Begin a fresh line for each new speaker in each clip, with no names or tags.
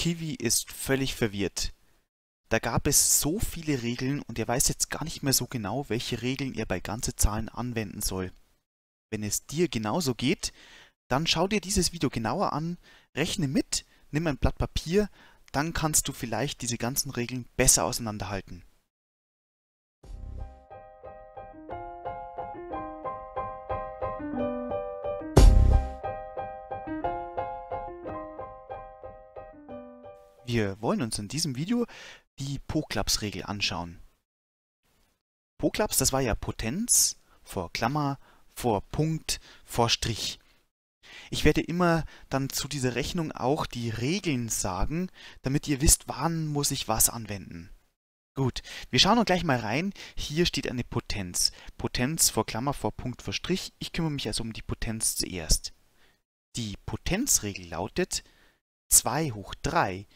Kiwi ist völlig verwirrt. Da gab es so viele Regeln und er weiß jetzt gar nicht mehr so genau, welche Regeln er bei ganze Zahlen anwenden soll. Wenn es dir genauso geht, dann schau dir dieses Video genauer an, rechne mit, nimm ein Blatt Papier, dann kannst du vielleicht diese ganzen Regeln besser auseinanderhalten. Wir wollen uns in diesem Video die poklaps regel anschauen. Poklaps, das war ja Potenz vor Klammer, vor Punkt, vor Strich. Ich werde immer dann zu dieser Rechnung auch die Regeln sagen, damit ihr wisst, wann muss ich was anwenden. Gut, wir schauen nun gleich mal rein. Hier steht eine Potenz. Potenz vor Klammer, vor Punkt, vor Strich. Ich kümmere mich also um die Potenz zuerst. Die Potenzregel lautet 2 hoch 3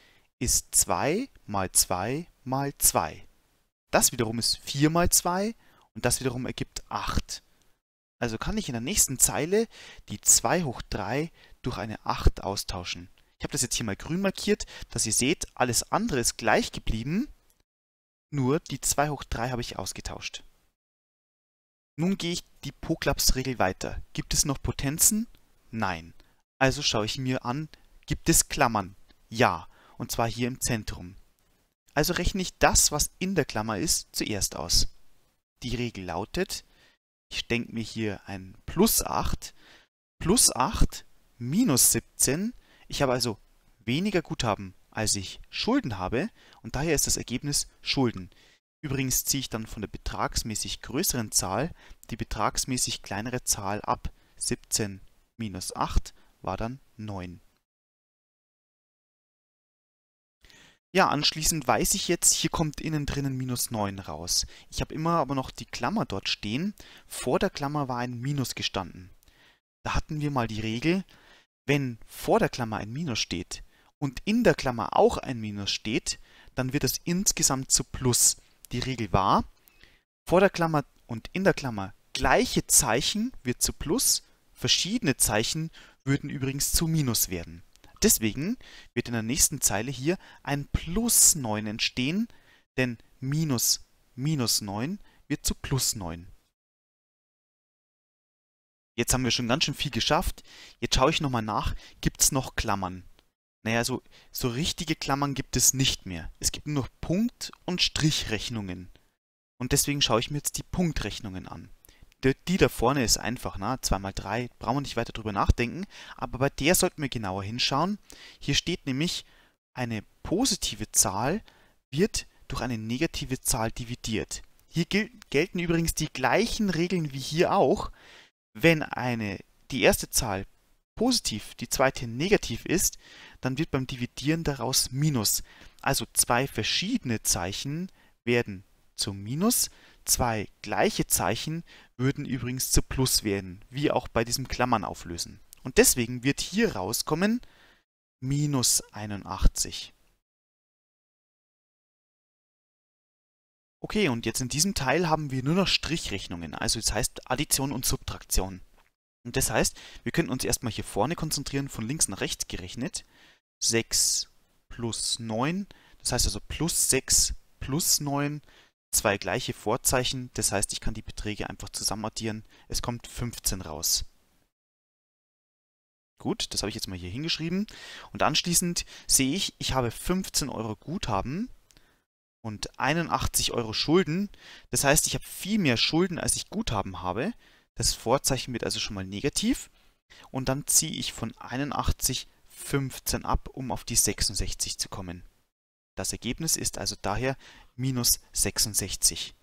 ist 2 mal 2 mal 2. Das wiederum ist 4 mal 2 und das wiederum ergibt 8. Also kann ich in der nächsten Zeile die 2 hoch 3 durch eine 8 austauschen. Ich habe das jetzt hier mal grün markiert, dass ihr seht, alles andere ist gleich geblieben, nur die 2 hoch 3 habe ich ausgetauscht. Nun gehe ich die Poklaps-Regel weiter. Gibt es noch Potenzen? Nein. Also schaue ich mir an, gibt es Klammern? Ja und zwar hier im Zentrum. Also rechne ich das, was in der Klammer ist, zuerst aus. Die Regel lautet, ich denke mir hier ein plus 8, plus 8 minus 17, ich habe also weniger Guthaben, als ich Schulden habe und daher ist das Ergebnis Schulden. Übrigens ziehe ich dann von der betragsmäßig größeren Zahl die betragsmäßig kleinere Zahl ab. 17 minus 8 war dann 9. Ja, anschließend weiß ich jetzt, hier kommt innen drinnen minus 9 raus. Ich habe immer aber noch die Klammer dort stehen. Vor der Klammer war ein Minus gestanden. Da hatten wir mal die Regel, wenn vor der Klammer ein Minus steht und in der Klammer auch ein Minus steht, dann wird das insgesamt zu Plus. Die Regel war, vor der Klammer und in der Klammer gleiche Zeichen wird zu Plus, verschiedene Zeichen würden übrigens zu Minus werden. Deswegen wird in der nächsten Zeile hier ein plus 9 entstehen, denn minus minus 9 wird zu plus 9. Jetzt haben wir schon ganz schön viel geschafft. Jetzt schaue ich nochmal nach, gibt es noch Klammern? Naja, so, so richtige Klammern gibt es nicht mehr. Es gibt nur noch Punkt- und Strichrechnungen. Und deswegen schaue ich mir jetzt die Punktrechnungen an. Die, die da vorne ist einfach, ne? 2x3, brauchen wir nicht weiter drüber nachdenken. Aber bei der sollten wir genauer hinschauen. Hier steht nämlich, eine positive Zahl wird durch eine negative Zahl dividiert. Hier gel gelten übrigens die gleichen Regeln wie hier auch. Wenn eine, die erste Zahl positiv, die zweite negativ ist, dann wird beim Dividieren daraus Minus. Also zwei verschiedene Zeichen werden zum Minus, Zwei gleiche Zeichen würden übrigens zu Plus werden, wie auch bei diesem Klammern auflösen. Und deswegen wird hier rauskommen minus 81. Okay, und jetzt in diesem Teil haben wir nur noch Strichrechnungen, also das heißt Addition und Subtraktion. Und das heißt, wir könnten uns erstmal hier vorne konzentrieren, von links nach rechts gerechnet. 6 plus 9, das heißt also plus 6 plus 9 zwei gleiche Vorzeichen, das heißt, ich kann die Beträge einfach zusammenaddieren. Es kommt 15 raus. Gut, das habe ich jetzt mal hier hingeschrieben. Und anschließend sehe ich, ich habe 15 Euro Guthaben und 81 Euro Schulden. Das heißt, ich habe viel mehr Schulden, als ich Guthaben habe. Das Vorzeichen wird also schon mal negativ. Und dann ziehe ich von 81 15 ab, um auf die 66 zu kommen. Das Ergebnis ist also daher minus 66.